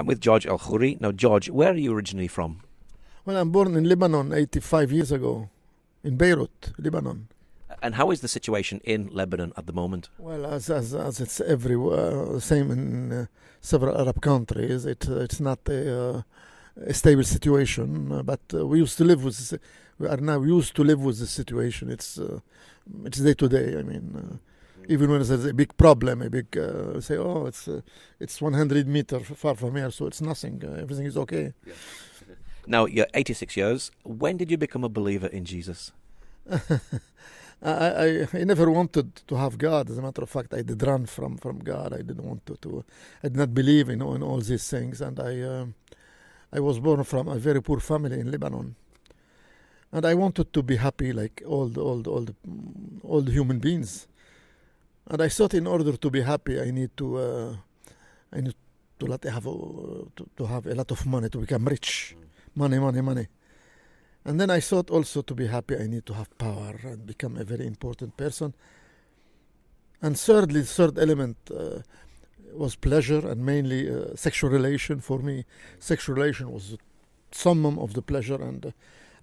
I'm with George Al Khoury. Now, George, where are you originally from? Well, I'm born in Lebanon 85 years ago, in Beirut, Lebanon. And how is the situation in Lebanon at the moment? Well, as, as, as it's everywhere, uh, same in uh, several Arab countries, it, uh, it's not a, uh, a stable situation. Uh, but uh, we used to live with, we are now used to live with the situation. It's it's day to day. I mean, even when it's a big problem, a big uh, say, oh, it's uh, it's 100 meter far from here, so it's nothing. Uh, everything is okay. Yeah. Now you're 86 years. When did you become a believer in Jesus? I, I, I, never wanted to have God. As a matter of fact, I did run from, from God. I didn't want to, to I did not believe in, in all these things. And I, um, I was born from a very poor family in Lebanon. And I wanted to be happy like all the, all the, all the, all the human beings. And I thought, in order to be happy, I need to, uh, I need to let have uh, to, to, have a lot of money to become rich, money, money, money. And then I thought also to be happy, I need to have power and become a very important person. And thirdly, third element uh, was pleasure and mainly uh, sexual relation for me. Sexual relation was the summum of the pleasure, and uh,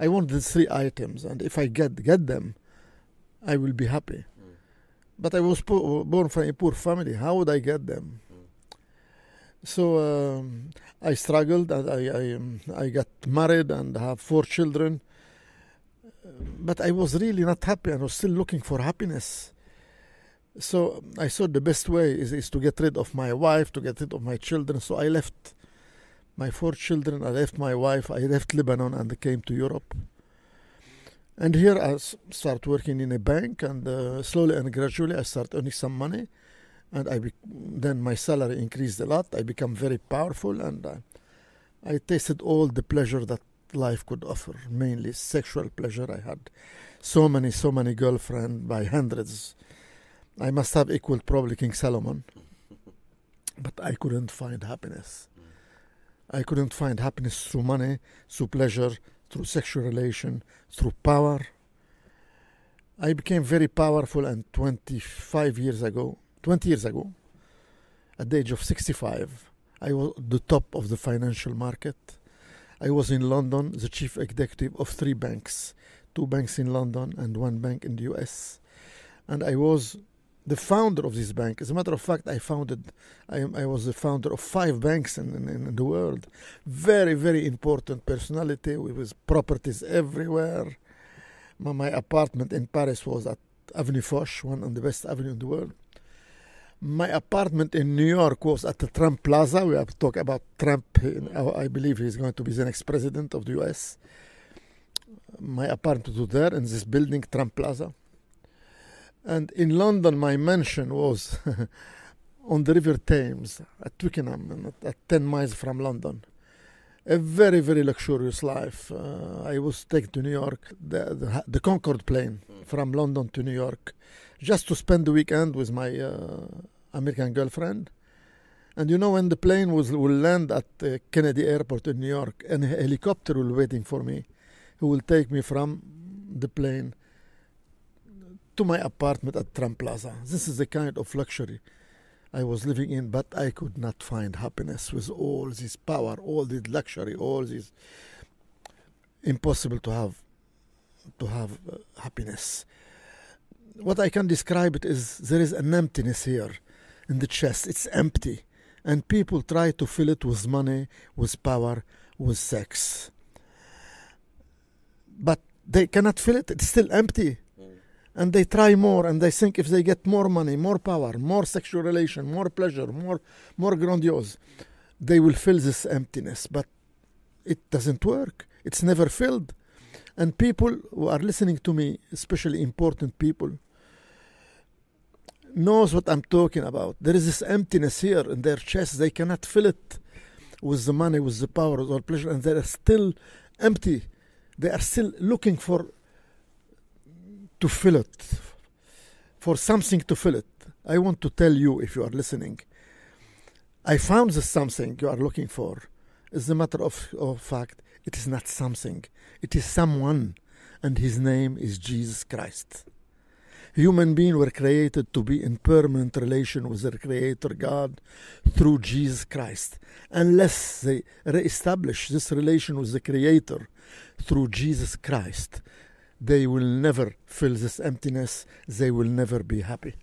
I wanted three items. And if I get get them, I will be happy but I was poor, born from a poor family. How would I get them? So um, I struggled, and I, I, um, I got married and have four children. But I was really not happy, and was still looking for happiness. So um, I thought the best way is, is to get rid of my wife, to get rid of my children. So I left my four children, I left my wife, I left Lebanon, and came to Europe. And here I start working in a bank, and uh, slowly and gradually I start earning some money, and I then my salary increased a lot. I become very powerful, and I, I tasted all the pleasure that life could offer, mainly sexual pleasure. I had so many, so many girlfriends by hundreds. I must have equaled probably King Solomon, but I couldn't find happiness. I couldn't find happiness through money, through pleasure, through sexual relation, through power. I became very powerful and 25 years ago, 20 years ago, at the age of 65, I was the top of the financial market. I was in London, the chief executive of three banks, two banks in London and one bank in the US. And I was the founder of this bank. As a matter of fact, I founded, I, I was the founder of five banks in, in, in the world. Very, very important personality with properties everywhere. My, my, apartment in Paris was at Avenue Foch, one of the best avenue in the world. My apartment in New York was at the Trump Plaza. We have talked about Trump. I believe he's going to be the next president of the U.S. My apartment was there in this building, Trump Plaza. And in London, my mansion was on the River Thames at Twickenham, at, at 10 miles from London. A very, very luxurious life. Uh, I was taken to New York, the, the, the Concorde plane hmm. from London to New York, just to spend the weekend with my uh, American girlfriend. And you know, when the plane was, will land at uh, Kennedy Airport in New York, an a helicopter will waiting for me, who will take me from the plane to my apartment at Trump Plaza. This is the kind of luxury I was living in, but I could not find happiness with all this power, all this luxury, all this impossible to have to have uh, happiness. What I can describe it is there is an emptiness here in the chest. It's empty, and people try to fill it with money, with power, with sex. But they cannot fill it. It's still empty and they try more and they think if they get more money, more power, more sexual relation, more pleasure, more, more grandiose, they will fill this emptiness. But it doesn't work. It's never filled. And people who are listening to me, especially important people, knows what I'm talking about. There is this emptiness here in their chest. They cannot fill it with the money, with the power, with all pleasure, and they are still empty. They are still looking for to fill it, for something to fill it. I want to tell you, if you are listening, I found this something you are looking for. As a matter of, of fact, it is not something, it is someone, and his name is Jesus Christ. Human beings were created to be in permanent relation with their Creator God through Jesus Christ. Unless they re-establish this relation with the Creator through Jesus Christ, they will never fill this emptiness. They will never be happy.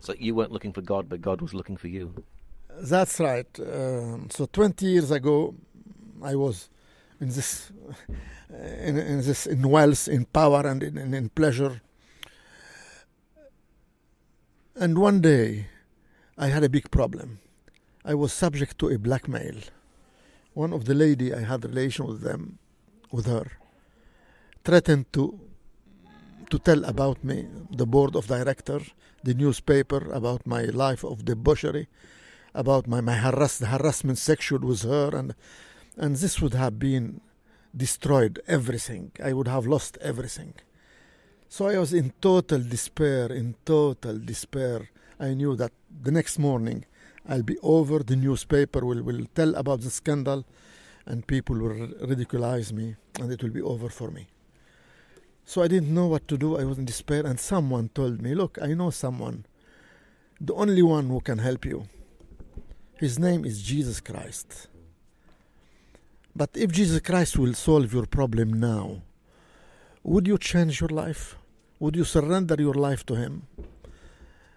So you weren't looking for God, but God was looking for you. That's right. Um, so 20 years ago, I was in this, in, in this, in wealth, in power, and in, in, in pleasure. And one day, I had a big problem. I was subject to a blackmail. One of the lady I had relation with them, with her threatened to to tell about me, the board of director, the newspaper, about my life of debauchery, about my, my harass, harassment sexual with her, and and this would have been destroyed everything. I would have lost everything. So I was in total despair, in total despair. I knew that the next morning I'll be over, the newspaper will, will tell about the scandal, and people will ridiculize me, and it will be over for me. So I didn't know what to do. I was in despair, and someone told me, Look, I know someone, the only one who can help you. His name is Jesus Christ. But if Jesus Christ will solve your problem now, would you change your life? Would you surrender your life to Him?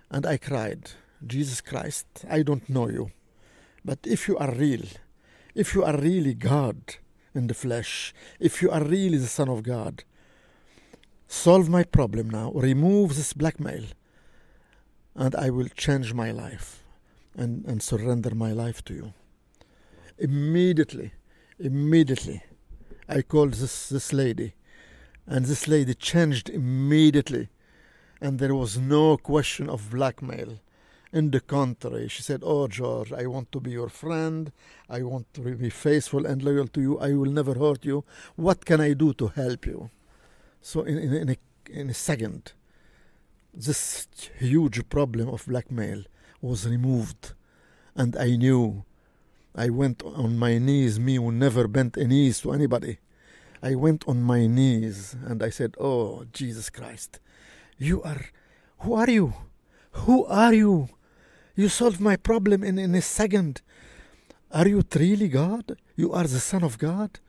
And I cried, Jesus Christ, I don't know you. But if you are real, if you are really God in the flesh, if you are really the Son of God, solve my problem now, remove this blackmail, and I will change my life and, and surrender my life to you. Immediately, immediately, I called this, this lady, and this lady changed immediately, and there was no question of blackmail. In the contrary, she said, Oh, George, I want to be your friend. I want to be faithful and loyal to you. I will never hurt you. What can I do to help you? So in in, in, a, in a second, this huge problem of blackmail was removed, and I knew. I went on my knees. Me who never bent a knees to anybody. I went on my knees and I said, "Oh Jesus Christ, you are, who are you? Who are you? You solved my problem in, in a second. Are you truly God? You are the Son of God.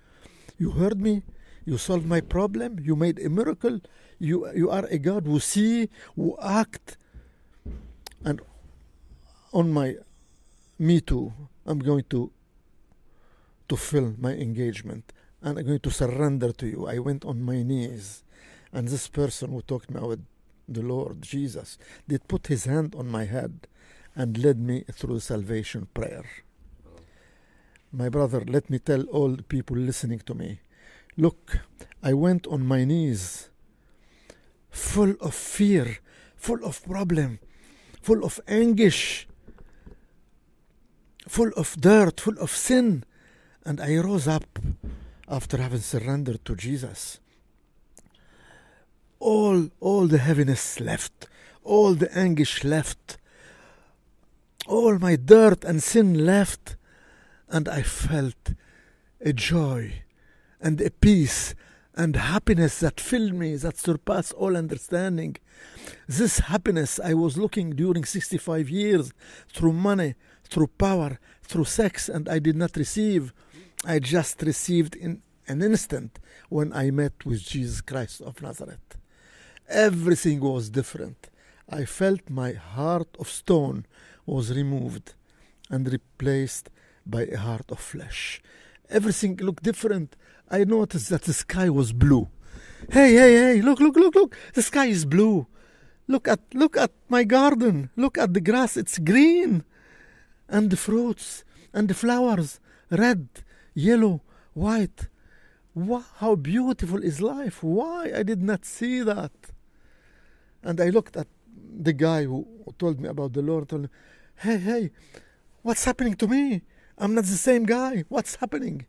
You heard me. You solved my problem. You made a miracle. You, you are a God who see, who act. And on my me too, I'm going to to fill my engagement and I'm going to surrender to you. I went on my knees. And this person who talked me with the Lord Jesus did put his hand on my head and led me through salvation prayer. My brother, let me tell all the people listening to me Look, I went on my knees, full of fear, full of problem, full of anguish, full of dirt, full of sin. And I rose up after having surrendered to Jesus. All, all the heaviness left, all the anguish left, all my dirt and sin left, and I felt a joy and a peace and happiness that filled me, that surpassed all understanding. This happiness I was looking during 65 years through money, through power, through sex, and I did not receive. I just received in an instant when I met with Jesus Christ of Nazareth. Everything was different. I felt my heart of stone was removed and replaced by a heart of flesh. Everything looked different. I noticed that the sky was blue. Hey, hey, hey, look, look, look, look. The sky is blue. Look at look at my garden. Look at the grass, it's green. And the fruits and the flowers, red, yellow, white. Wow, how beautiful is life. Why I did not see that? And I looked at the guy who told me about the Lord told me, "Hey, hey, what's happening to me? I'm not the same guy. What's happening?"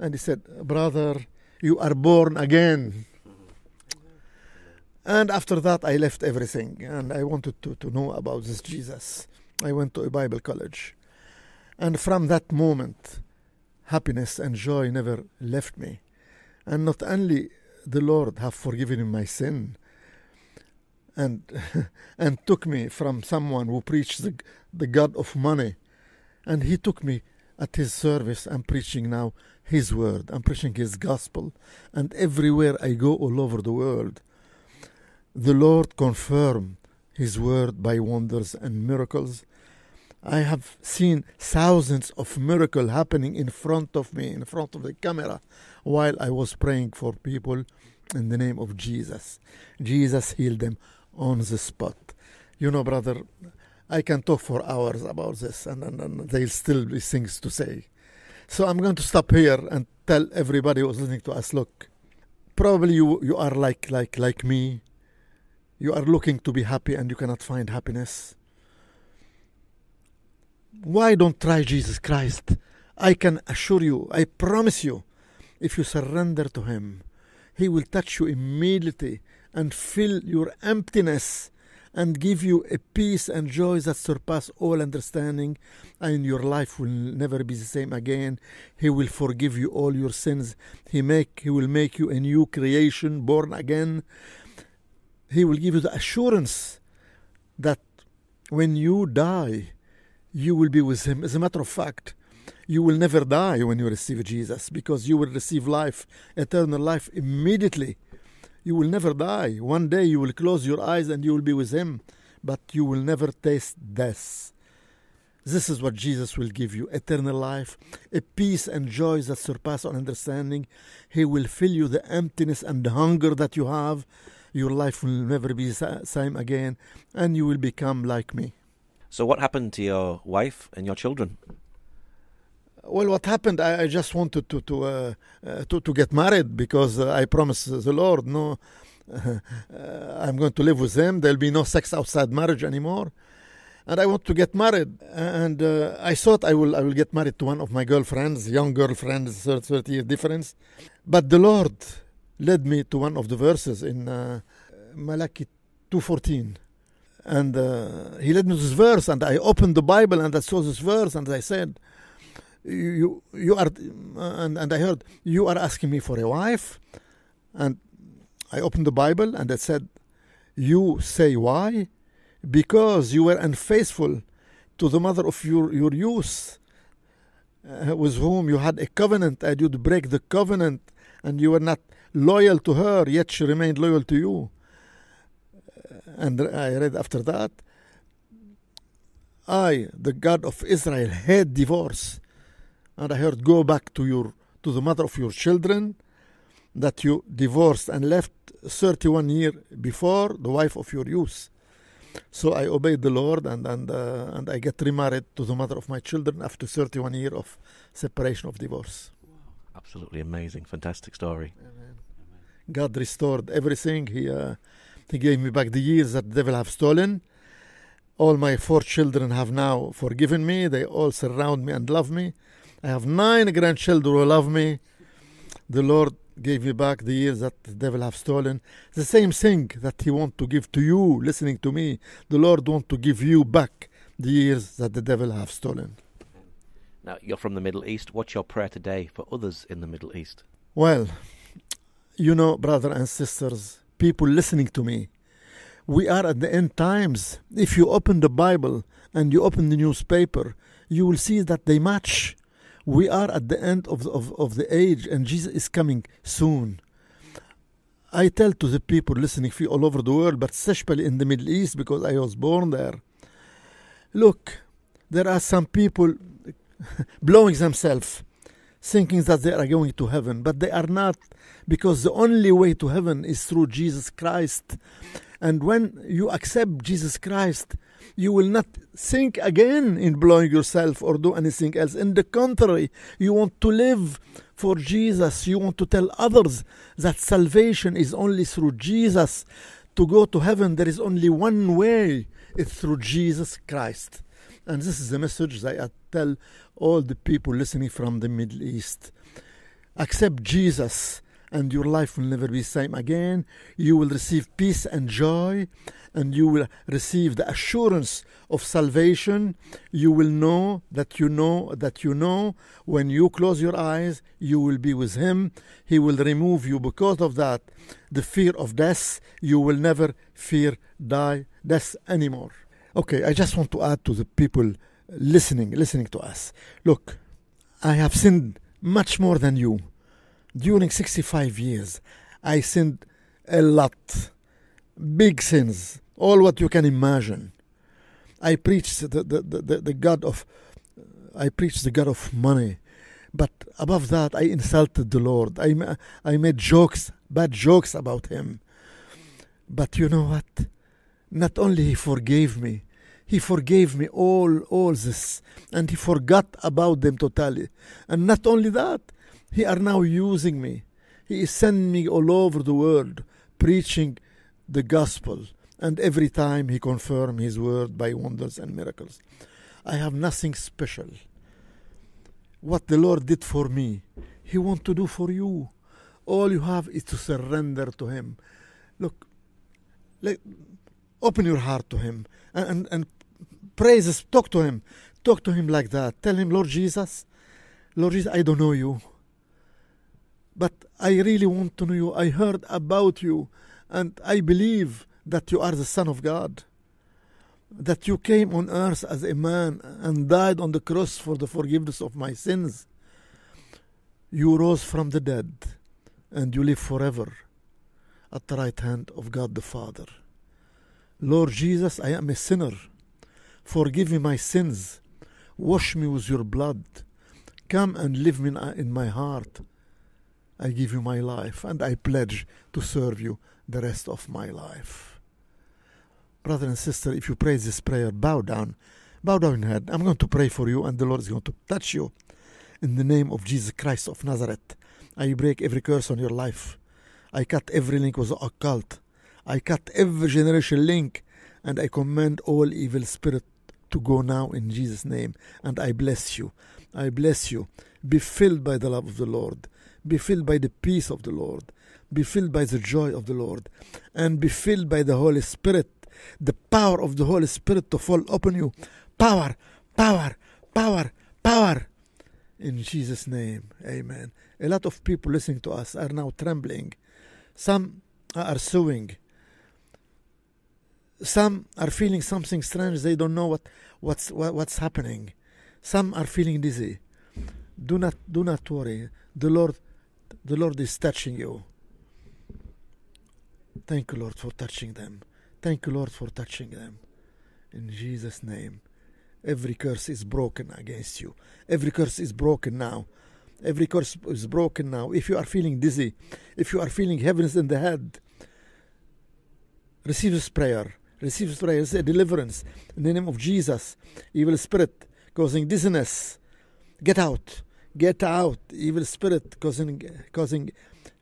And he said, Brother, you are born again. And after that, I left everything and I wanted to, to know about this Jesus. I went to a Bible college. And from that moment, happiness and joy never left me. And not only the Lord have forgiven my sin and, and took me from someone who preached the, the God of money, and he took me at His service, I'm preaching now His word, I'm preaching His gospel. And everywhere I go, all over the world, the Lord confirm His word by wonders and miracles. I have seen thousands of miracles happening in front of me, in front of the camera, while I was praying for people in the name of Jesus. Jesus healed them on the spot. You know, brother, I can talk for hours about this, and, and, and there'll still be things to say. So I'm going to stop here and tell everybody who's listening to us: Look, probably you you are like like like me. You are looking to be happy, and you cannot find happiness. Why don't try Jesus Christ? I can assure you, I promise you, if you surrender to Him, He will touch you immediately and fill your emptiness and give you a peace and joy that surpass all understanding, and your life will never be the same again. He will forgive you all your sins. He make he will make you a new creation, born again. He will give you the assurance that when you die, you will be with him. As a matter of fact, you will never die when you receive Jesus because you will receive life, eternal life immediately you will never die. One day you will close your eyes and you will be with Him, but you will never taste death. This is what Jesus will give you eternal life, a peace and joy that surpass all understanding. He will fill you the emptiness and the hunger that you have. Your life will never be the same again, and you will become like me. So, what happened to your wife and your children? Well, what happened? I, I just wanted to to, uh, uh, to, to get married because uh, I promised the Lord, no, uh, I'm going to live with them. There'll be no sex outside marriage anymore, and I want to get married. And uh, I thought I will I will get married to one of my girlfriends, young girlfriends, 30 years difference. But the Lord led me to one of the verses in uh, Malachi 2:14 and uh, he led me to this verse and i opened the bible and i saw this verse and i said you you are and and I heard you are asking me for a wife, and I opened the Bible and it said, you say why? Because you were unfaithful to the mother of your your youth, uh, with whom you had a covenant, and you'd break the covenant, and you were not loyal to her, yet she remained loyal to you. Uh, and I read after that, I, the God of Israel, hate divorce and I heard, go back to your to the mother of your children that you divorced and left 31 years before the wife of your youth. So I obeyed the Lord and and uh, and I get remarried to the mother of my children after 31 years of separation of divorce. Wow. Absolutely amazing, fantastic story. Amen. God restored everything. He uh, he gave me back the years that the devil have stolen. All my four children have now forgiven me. They all surround me and love me. I have nine grandchildren who love me. The Lord gave me back the years that the devil have stolen. The same thing that he want to give to you, listening to me. The Lord want to give you back the years that the devil have stolen. Now, you're from the Middle East. What's your prayer today for others in the Middle East? Well, you know, brother and sisters, people listening to me, we are at the end times. If you open the Bible and you open the newspaper, you will see that they match we are at the end of the, of, of the age and Jesus is coming soon. I tell to the people listening free all over the world, but especially in the Middle East because I was born there. Look, there are some people blowing themselves, thinking that they are going to heaven, but they are not, because the only way to heaven is through Jesus Christ. And when you accept Jesus Christ, you will not think again in blowing yourself or do anything else. In the contrary, you want to live for Jesus. You want to tell others that salvation is only through Jesus. To go to heaven, there is only one way it's through Jesus Christ. And this is the message that I tell all the people listening from the Middle East. Accept Jesus and your life will never be same again. You will receive peace and joy, and you will receive the assurance of salvation. You will know that you know that you know when you close your eyes, you will be with Him. He will remove you because of that. The fear of death, you will never fear die death anymore. Okay, I just want to add to the people listening, listening to us. Look, I have sinned much more than you during 65 years, I sinned a lot, big sins, all what you can imagine. I preached the, the, the, the God of, I preached the God of money. But above that, I insulted the Lord. I, I made jokes, bad jokes about him. But you know what? Not only he forgave me, he forgave me all all this and he forgot about them totally and not only that he are now using me. He is sending me all over the world preaching the gospel. And every time he confirm his word by wonders and miracles. I have nothing special. What the Lord did for me, he want to do for you. All you have is to surrender to him. Look, let, open your heart to him and, and, and praises, talk to him. Talk to him like that. Tell him, Lord Jesus, Lord Jesus, I don't know you but I really want to know you. I heard about you, and I believe that you are the Son of God, that you came on earth as a man and died on the cross for the forgiveness of my sins. You rose from the dead, and you live forever at the right hand of God the Father. Lord Jesus, I am a sinner. Forgive me my sins. Wash me with your blood. Come and live in my heart. I give you my life, and I pledge to serve you the rest of my life. Brother and sister, if you pray this prayer, bow down. Bow down your head. I'm going to pray for you, and the Lord is going to touch you. In the name of Jesus Christ of Nazareth, I break every curse on your life. I cut every link with the occult. I cut every generation link, and I command all evil spirit to go now in Jesus' name. And I bless you. I bless you. Be filled by the love of the Lord. Be filled by the peace of the Lord. Be filled by the joy of the Lord. And be filled by the Holy Spirit, the power of the Holy Spirit to fall upon you. Power, power, power, power. In Jesus' name, amen. A lot of people listening to us are now trembling. Some are suing. Some are feeling something strange. They don't know what, what's, what, what's happening. Some are feeling dizzy. Do not, do not worry. The Lord the Lord is touching you. Thank you, Lord, for touching them. Thank you, Lord, for touching them. In Jesus' name, every curse is broken against you. Every curse is broken now. Every curse is broken now. If you are feeling dizzy, if you are feeling heaviness in the head, receive this prayer. Receive this prayer. It's a deliverance in the name of Jesus. Evil spirit causing dizziness, get out. Get out, evil spirit causing, causing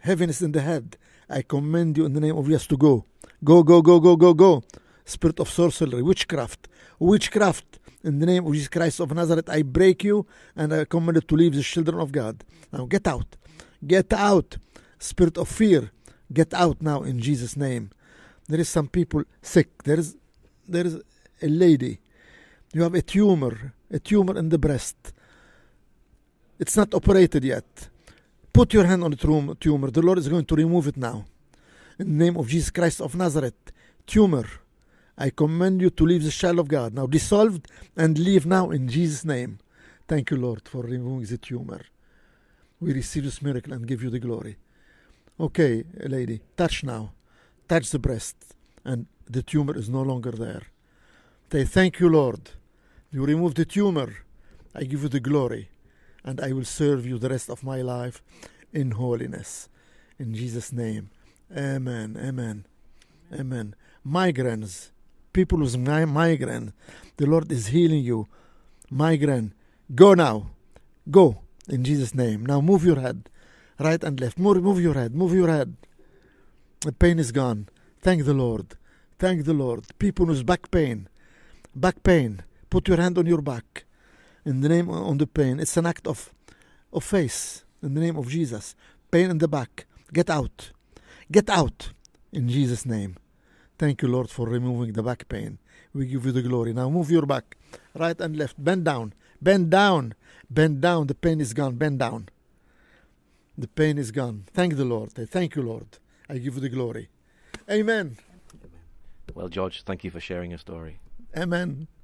heaviness in the head. I command you in the name of yes to go. Go, go, go, go, go, go. Spirit of sorcery, witchcraft, witchcraft. In the name of Jesus Christ of Nazareth, I break you and I command you to leave the children of God. Now get out. Get out. Spirit of fear, get out now in Jesus' name. There is some people sick. There is, there is a lady. You have a tumor, a tumor in the breast. It's not operated yet. Put your hand on the tumor. The Lord is going to remove it now. In the name of Jesus Christ of Nazareth, tumor, I command you to leave the child of God. Now dissolved and leave now in Jesus' name. Thank you, Lord, for removing the tumor. We receive this miracle and give you the glory. Okay, lady, touch now. Touch the breast, and the tumor is no longer there. They thank you, Lord. You remove the tumor. I give you the glory and I will serve you the rest of my life in holiness. In Jesus' name. Amen. Amen. Amen. Migrants, People with migraine. The Lord is healing you. Migraine. Go now. Go in Jesus' name. Now move your head. Right and left. Move, move your head. Move your head. The pain is gone. Thank the Lord. Thank the Lord. People with back pain. Back pain. Put your hand on your back in the name on the pain. It's an act of, of faith in the name of Jesus. Pain in the back. Get out. Get out in Jesus' name. Thank you, Lord, for removing the back pain. We give you the glory. Now move your back, right and left. Bend down. Bend down. Bend down. The pain is gone. Bend down. The pain is gone. Thank the Lord. I thank you, Lord. I give you the glory. Amen. Well, George, thank you for sharing your story. Amen.